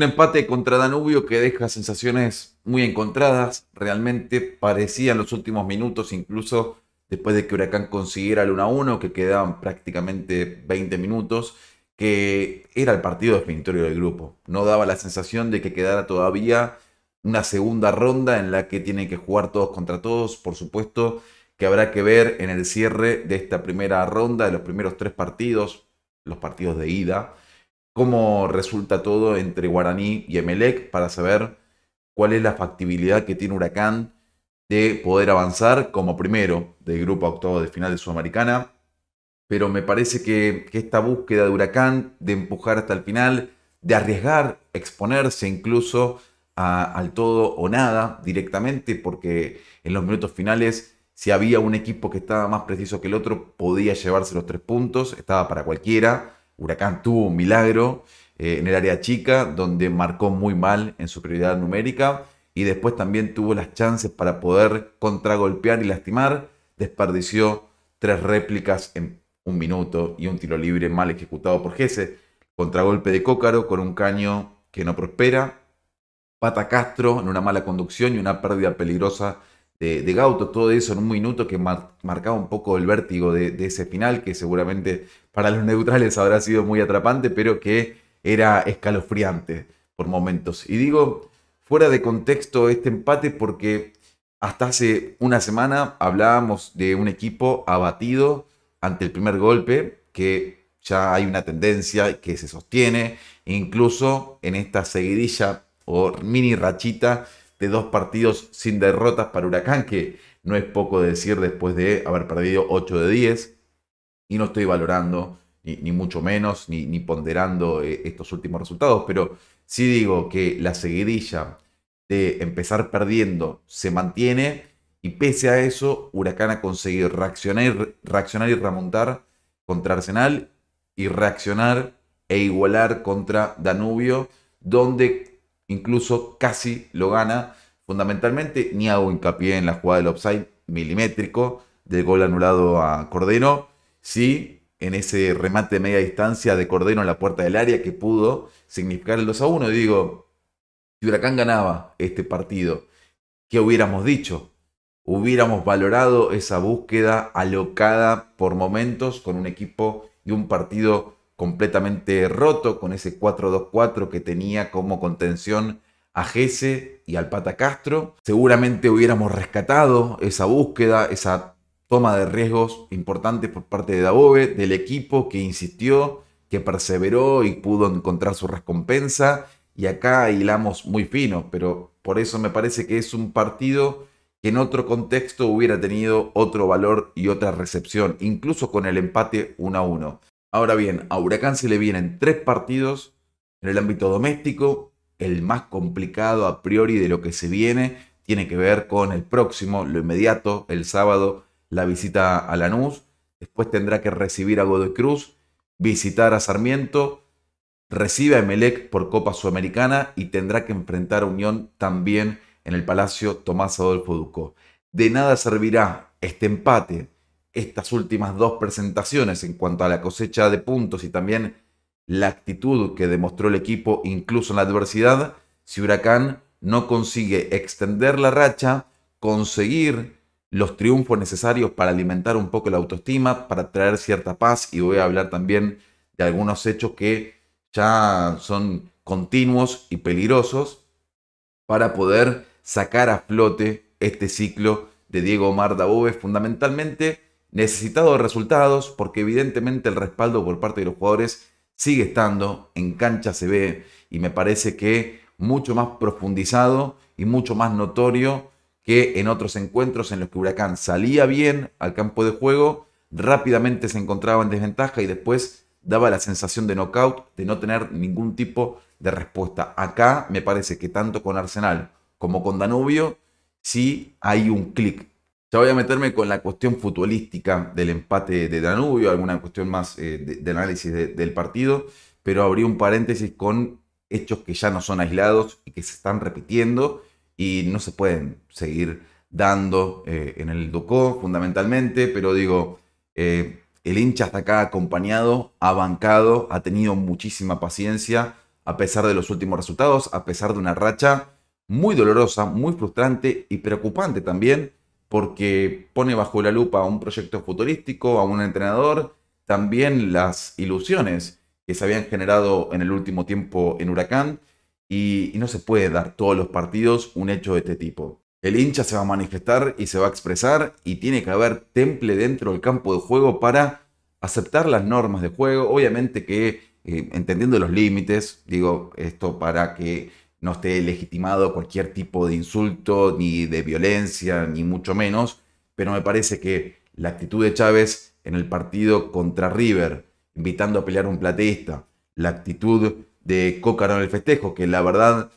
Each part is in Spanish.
Un empate contra Danubio que deja sensaciones muy encontradas. Realmente parecían los últimos minutos, incluso después de que Huracán consiguiera el 1-1, que quedaban prácticamente 20 minutos, que era el partido definitorio del grupo. No daba la sensación de que quedara todavía una segunda ronda en la que tienen que jugar todos contra todos. Por supuesto que habrá que ver en el cierre de esta primera ronda, de los primeros tres partidos, los partidos de ida, cómo resulta todo entre Guaraní y Emelec para saber cuál es la factibilidad que tiene Huracán de poder avanzar como primero del grupo octavo de final de Sudamericana. Pero me parece que, esta búsqueda de Huracán, de empujar hasta el final, de arriesgar, exponerse incluso al todo o nada directamente, porque en los minutos finales, si había un equipo que estaba más preciso que el otro, podía llevarse los tres puntos, estaba para cualquiera Huracán tuvo un milagro eh, en el área chica, donde marcó muy mal en su prioridad numérica y después también tuvo las chances para poder contragolpear y lastimar. Desperdició tres réplicas en un minuto y un tiro libre mal ejecutado por Gese. Contragolpe de Cócaro con un caño que no prospera. Pata Castro en una mala conducción y una pérdida peligrosa de, Gauto, todo eso en un minuto que marcaba un poco el vértigo de, de, ese final, que seguramente para los neutrales habrá sido muy atrapante, pero que era escalofriante por momentos. Y digo, fuera de contexto este empate porque hasta hace una semana hablábamos de un equipo abatido ante el primer golpe, que ya hay una tendencia que se sostiene, incluso en esta seguidilla o mini rachita de dos partidos sin derrotas para Huracán, que no es poco decir después de haber perdido 8 de 10. Y no estoy valorando, ni, mucho menos, ni, ponderando eh, estos últimos resultados, pero sí digo que la seguidilla de empezar perdiendo se mantiene y pese a eso, Huracán ha conseguido reaccionar, reaccionar y remontar contra Arsenal y reaccionar e igualar contra Danubio, donde incluso casi lo gana. Fundamentalmente, ni hago hincapié en la jugada del offside milimétrico del gol anulado a Cordero. Sí, en ese remate de media distancia de Cordero en la puerta del área que pudo significar el 2 a 1. Digo, si Huracán ganaba este partido, ¿qué hubiéramos dicho? Hubiéramos valorado esa búsqueda alocada por momentos con un equipo y un partido completamente roto con ese 4-2-4 que tenía como contención a Gese y al Pata Castro. Seguramente hubiéramos rescatado esa búsqueda, esa toma de riesgos importante por parte de Dabove, del equipo que insistió, que perseveró y pudo encontrar su recompensa. Y acá hilamos muy fino, pero por eso me parece que es un partido que en otro contexto hubiera tenido otro valor y otra recepción, incluso con el empate 1 a 1. Ahora bien, a Huracán se le vienen tres partidos en el ámbito doméstico. El más complicado a priori de lo que se viene tiene que ver con el próximo, lo inmediato, el sábado, la visita a Lanús. Después tendrá que recibir a Godoy Cruz, visitar a Sarmiento, recibe a Emelec por Copa Sudamericana y tendrá que enfrentar a Unión también en el Palacio Tomás Adolfo ducó De nada servirá este empate estas últimas dos presentaciones en cuanto a la cosecha de puntos y también la actitud que demostró el equipo incluso en la adversidad, si Huracán no consigue extender la racha, conseguir los triunfos necesarios para alimentar un poco la autoestima, para traer cierta paz y voy a hablar también de algunos hechos que ya son continuos y peligrosos para poder sacar a flote este ciclo de Diego Omar Dabove, fundamentalmente necesitado de resultados porque evidentemente el respaldo por parte de los jugadores sigue estando, en cancha se ve y me parece que mucho más profundizado y mucho más notorio que en otros encuentros en los que Huracán salía bien al campo de juego, rápidamente se encontraba en desventaja y después daba la sensación de knockout, de no tener ningún tipo de respuesta. Acá me parece que tanto con Arsenal como con Danubio, sí hay un clic ya voy a meterme con la cuestión futbolística del empate de Danubio, alguna cuestión más eh, de, análisis del partido, pero abrí un paréntesis con hechos que ya no son aislados y que se están repitiendo y no se pueden seguir dando eh, en el Ducó fundamentalmente, pero digo, eh, el hincha hasta acá acompañado, ha bancado, ha tenido muchísima paciencia a pesar de los últimos resultados, a pesar de una racha muy dolorosa, muy frustrante y preocupante también porque pone bajo la lupa a un proyecto futurístico, a un entrenador, también las ilusiones que se habían generado en el último tiempo en Huracán, y, no se puede dar todos los partidos un hecho de este tipo. El hincha se va a manifestar y se va a expresar y tiene que haber temple dentro del campo de juego para aceptar las normas de juego, obviamente que eh, entendiendo los límites, digo esto para que no esté legitimado cualquier tipo de insulto, ni de violencia, ni mucho menos, pero me parece que la actitud de Chávez en el partido contra River, invitando a pelear a un plateísta, la actitud de Cócaro en el festejo, que la verdad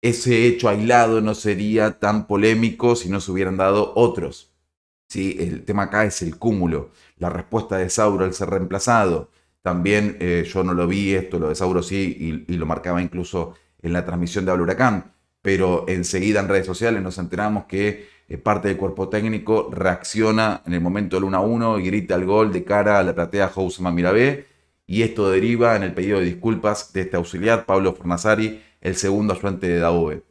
ese hecho aislado no sería tan polémico si no se hubieran dado otros. el tema acá es el cúmulo, la respuesta de Sauro al ser reemplazado. También eh, yo no lo vi esto, lo de Sauro sí, y, y lo marcaba incluso en la transmisión de Habla Huracán, pero enseguida en redes sociales nos enteramos que eh, parte del cuerpo técnico reacciona en el momento del 1 a 1 y grita al gol de cara a la platea Houseman Mirabé. Y esto deriva en el pedido de disculpas de este auxiliar, Pablo Fornazari, el segundo ayudante de Daube.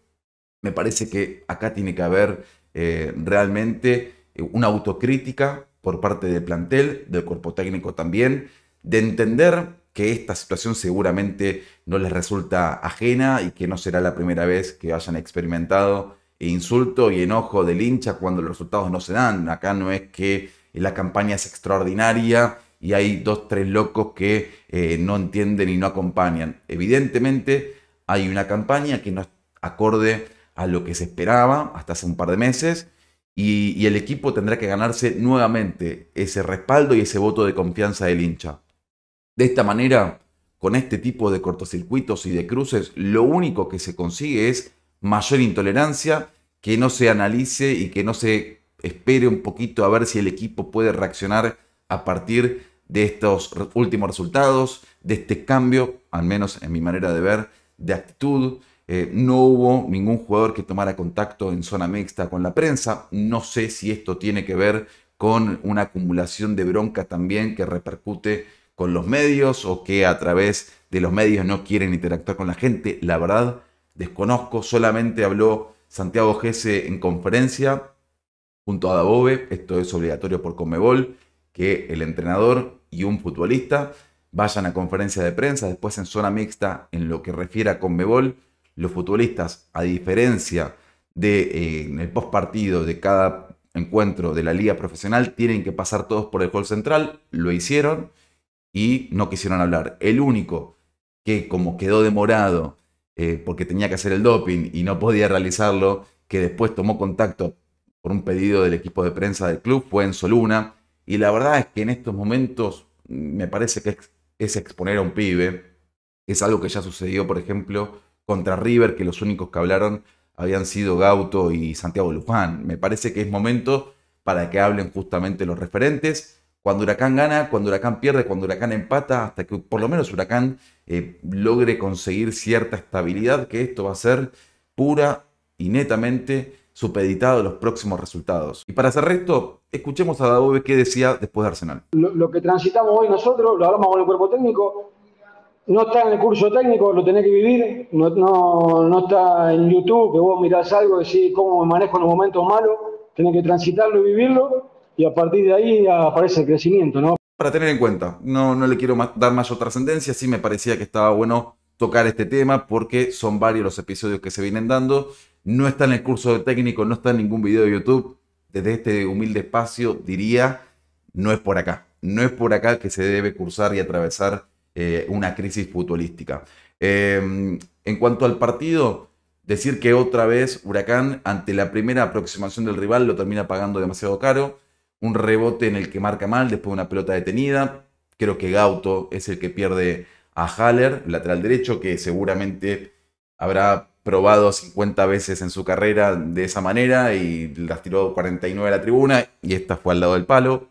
Me parece que acá tiene que haber eh, realmente una autocrítica por parte del plantel, del cuerpo técnico también, de entender que esta situación seguramente no les resulta ajena y que no será la primera vez que hayan experimentado insulto y enojo del hincha cuando los resultados no se dan. Acá no es que la campaña es extraordinaria y hay dos, tres locos que eh, no entienden y no acompañan. Evidentemente hay una campaña que no es acorde a lo que se esperaba hasta hace un par de meses y, y el equipo tendrá que ganarse nuevamente ese respaldo y ese voto de confianza del hincha. De esta manera, con este tipo de cortocircuitos y de cruces, lo único que se consigue es mayor intolerancia, que no se analice y que no se espere un poquito a ver si el equipo puede reaccionar a partir de estos últimos resultados, de este cambio, al menos en mi manera de ver, de actitud. Eh, no hubo ningún jugador que tomara contacto en zona mixta con la prensa. No sé si esto tiene que ver con una acumulación de bronca también que repercute con los medios o que a través de los medios no quieren interactuar con la gente. La verdad, desconozco. Solamente habló Santiago Gese en conferencia junto a Dabobe. Esto es obligatorio por Comebol, que el entrenador y un futbolista vayan a conferencia de prensa, después en zona mixta, en lo que refiere a Conmebol, los futbolistas, a diferencia de eh, en el post de cada encuentro de la liga profesional, tienen que pasar todos por el gol central, lo hicieron, y no quisieron hablar. El único que como quedó demorado eh, porque tenía que hacer el doping y no podía realizarlo, que después tomó contacto por un pedido del equipo de prensa del club, fue en Soluna. Y la verdad es que en estos momentos me parece que es, exponer a un pibe. Es algo que ya sucedió, por ejemplo, contra River, que los únicos que hablaron habían sido Gauto y Santiago Luján. Me parece que es momento para que hablen justamente los referentes cuando Huracán gana, cuando Huracán pierde, cuando Huracán empata, hasta que por lo menos Huracán eh, logre conseguir cierta estabilidad, que esto va a ser pura y netamente supeditado a los próximos resultados. Y para hacer esto, escuchemos a Dabobe qué decía después de Arsenal. Lo, que transitamos hoy nosotros, lo hablamos con el cuerpo técnico, no está en el curso técnico, lo tenés que vivir, no, no, está en YouTube, que vos mirás algo y decís cómo me manejo en los momentos malos, tenés que transitarlo y vivirlo y a partir de ahí aparece el crecimiento, ¿no? Para tener en cuenta, no, no le quiero dar mayor trascendencia, sí me parecía que estaba bueno tocar este tema porque son varios los episodios que se vienen dando, no está en el curso de técnico, no está en ningún video de YouTube, desde este humilde espacio diría, no es por acá, no es por acá que se debe cursar y atravesar eh, una crisis futbolística. Em, en cuanto al partido, decir que otra vez Huracán, ante la primera aproximación del rival, lo termina pagando demasiado caro un rebote en el que marca mal, después de una pelota detenida. Creo que Gauto es el que pierde a Haller, lateral derecho, que seguramente habrá probado 50 veces en su carrera de esa manera y las tiró 49 a la tribuna y esta fue al lado del palo.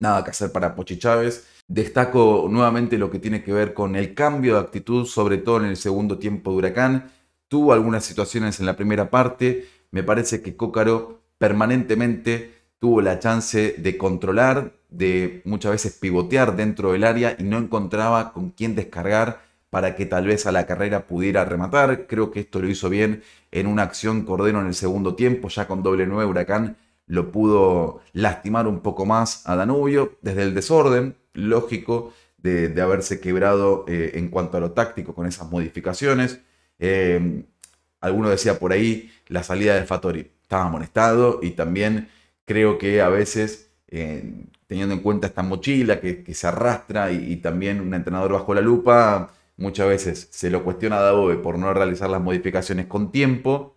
Nada que hacer para Pochi Chávez. Destaco nuevamente lo que tiene que ver con el cambio de actitud, sobre todo en el segundo tiempo de Huracán. Tuvo algunas situaciones en la primera parte. Me parece que Cócaro permanentemente tuvo la chance de controlar, de muchas veces pivotear dentro del área y no encontraba con quién descargar para que tal vez a la carrera pudiera rematar. Creo que esto lo hizo bien en una acción Cordero en el segundo tiempo, ya con doble 9 Huracán lo pudo lastimar un poco más a Danubio desde el desorden, lógico, de, haberse quebrado eh, en cuanto a lo táctico con esas modificaciones. Eh, alguno decía por ahí la salida de Fatori. Estaba molestado y también creo que a veces, eh, teniendo en cuenta esta mochila que, se arrastra y, también un entrenador bajo la lupa, muchas veces se lo cuestiona a Dabove por no realizar las modificaciones con tiempo,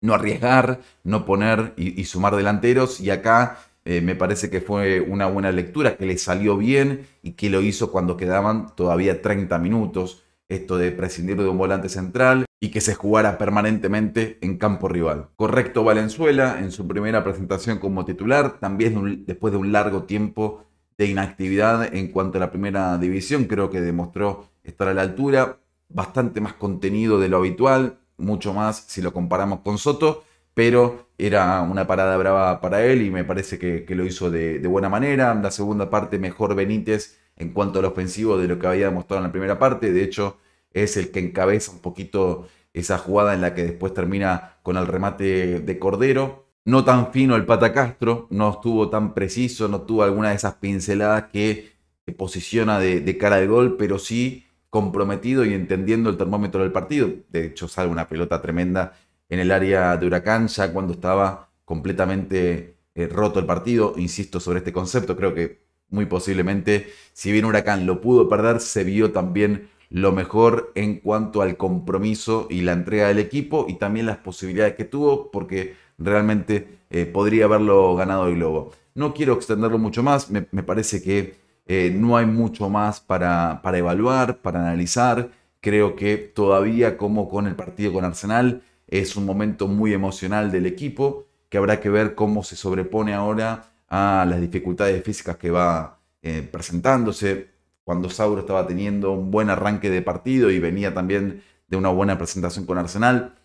no arriesgar, no poner y, sumar delanteros. Y acá eh, me parece que fue una buena lectura, que le salió bien y que lo hizo cuando quedaban todavía 30 minutos. Esto de prescindir de un volante central, y que se jugara permanentemente en campo rival. Correcto Valenzuela en su primera presentación como titular, también después de un largo tiempo de inactividad en cuanto a la primera división, creo que demostró estar a la altura, bastante más contenido de lo habitual, mucho más si lo comparamos con Soto, pero era una parada brava para él y me parece que, lo hizo de, de buena manera. La segunda parte mejor Benítez en cuanto al ofensivo de lo que había demostrado en la primera parte, de hecho es el que encabeza un poquito esa jugada en la que después termina con el remate de Cordero. No tan fino el Pata Castro, no estuvo tan preciso, no tuvo alguna de esas pinceladas que posiciona de, cara de gol, pero sí comprometido y entendiendo el termómetro del partido. De hecho, sale una pelota tremenda en el área de Huracán, ya cuando estaba completamente eh, roto el partido. Insisto sobre este concepto, creo que muy posiblemente, si bien Huracán lo pudo perder, se vio también lo mejor en cuanto al compromiso y la entrega del equipo y también las posibilidades que tuvo porque realmente eh, podría haberlo ganado el globo. No quiero extenderlo mucho más, me, parece que eh, no hay mucho más para, para evaluar, para analizar. Creo que todavía como con el partido con Arsenal es un momento muy emocional del equipo que habrá que ver cómo se sobrepone ahora a las dificultades físicas que va eh, presentándose cuando Sauro estaba teniendo un buen arranque de partido y venía también de una buena presentación con Arsenal.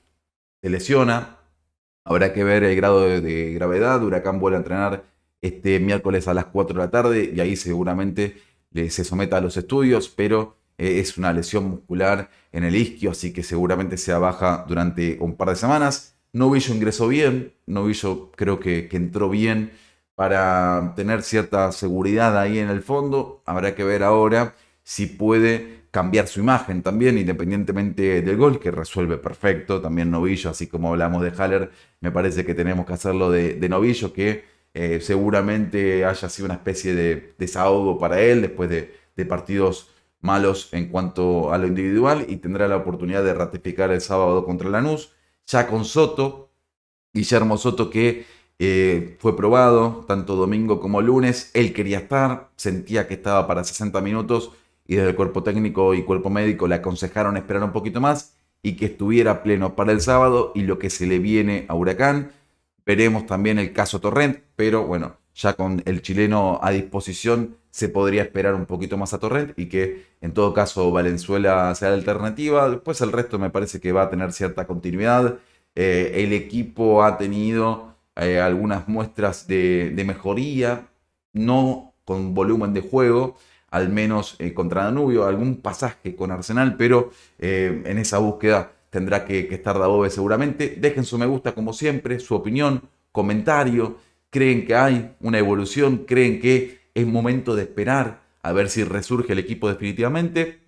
Se lesiona. Habrá que ver el grado de, gravedad. Huracán vuelve a entrenar este miércoles a las 4 de la tarde y ahí seguramente se someta a los estudios, pero eh, es una lesión muscular en el isquio, así que seguramente sea baja durante un par de semanas. Novillo ingresó bien, Novillo creo que entró bien para tener cierta seguridad ahí en el fondo. Habrá que ver ahora si puede cambiar su imagen también, independientemente del gol, que resuelve perfecto. También Novillo, así como hablamos de Haller, me parece que tenemos que hacerlo de, Novillo, que eh, seguramente haya sido una especie de desahogo para él después de, de partidos malos en cuanto a lo individual y tendrá la oportunidad de ratificar el sábado contra Lanús. Ya con Soto, Guillermo Soto que eh, fue probado tanto domingo como lunes. Él quería estar, sentía que estaba para 60 minutos y desde el cuerpo técnico y cuerpo médico le aconsejaron esperar un poquito más y que estuviera pleno para el sábado y lo que se le viene a Huracán. Veremos también el caso Torrent, pero bueno, ya con el chileno a disposición se podría esperar un poquito más a Torrent y que en todo caso Valenzuela sea la alternativa. Después el resto me parece que va a tener cierta continuidad. Eh, el equipo ha tenido eh, algunas muestras de, mejoría, no con volumen de juego, al menos eh, contra Danubio, algún pasaje con Arsenal, pero eh, en esa búsqueda tendrá que, que estar Dabove seguramente. Dejen su me gusta como siempre, su opinión, comentario, creen que hay una evolución, creen que es momento de esperar a ver si resurge el equipo definitivamente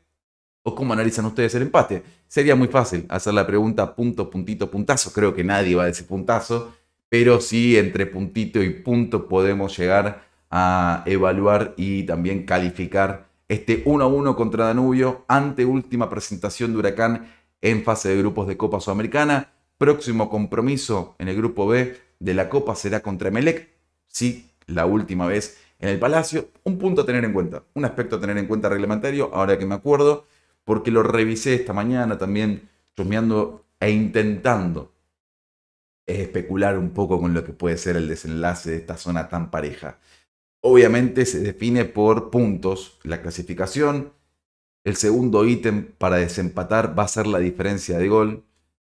o cómo analizan ustedes el empate. Sería muy fácil hacer la pregunta punto, puntito, puntazo. Creo que nadie va a decir puntazo pero sí entre puntito y punto podemos llegar a evaluar y también calificar este 1-1 contra Danubio ante última presentación de Huracán en fase de grupos de Copa Sudamericana. Próximo compromiso en el grupo B de la Copa será contra Melec. Sí, la última vez en el Palacio. Un punto a tener en cuenta, un aspecto a tener en cuenta reglamentario, ahora que me acuerdo, porque lo revisé esta mañana también, chusmeando e intentando es especular un poco con lo que puede ser el desenlace de esta zona tan pareja. Obviamente se define por puntos la clasificación. El segundo ítem para desempatar va a ser la diferencia de gol.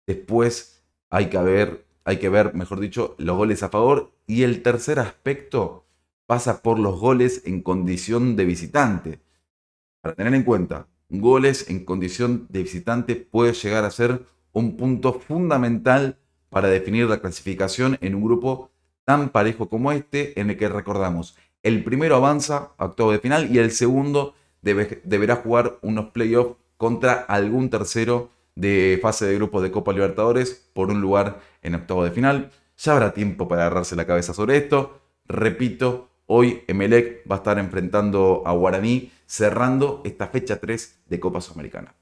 Después hay que ver, hay que ver mejor dicho, los goles a favor. Y el tercer aspecto pasa por los goles en condición de visitante. Para tener en cuenta, goles en condición de visitante puede llegar a ser un punto fundamental para definir la clasificación en un grupo tan parejo como este, en el que recordamos, el primero avanza a octavo de final y el segundo deberá jugar unos playoffs contra algún tercero de fase de grupos de Copa Libertadores por un lugar en octavo de final. Ya habrá tiempo para agarrarse la cabeza sobre esto. Repito, hoy Emelec va a estar enfrentando a Guaraní cerrando esta fecha 3 de Copa Sudamericana.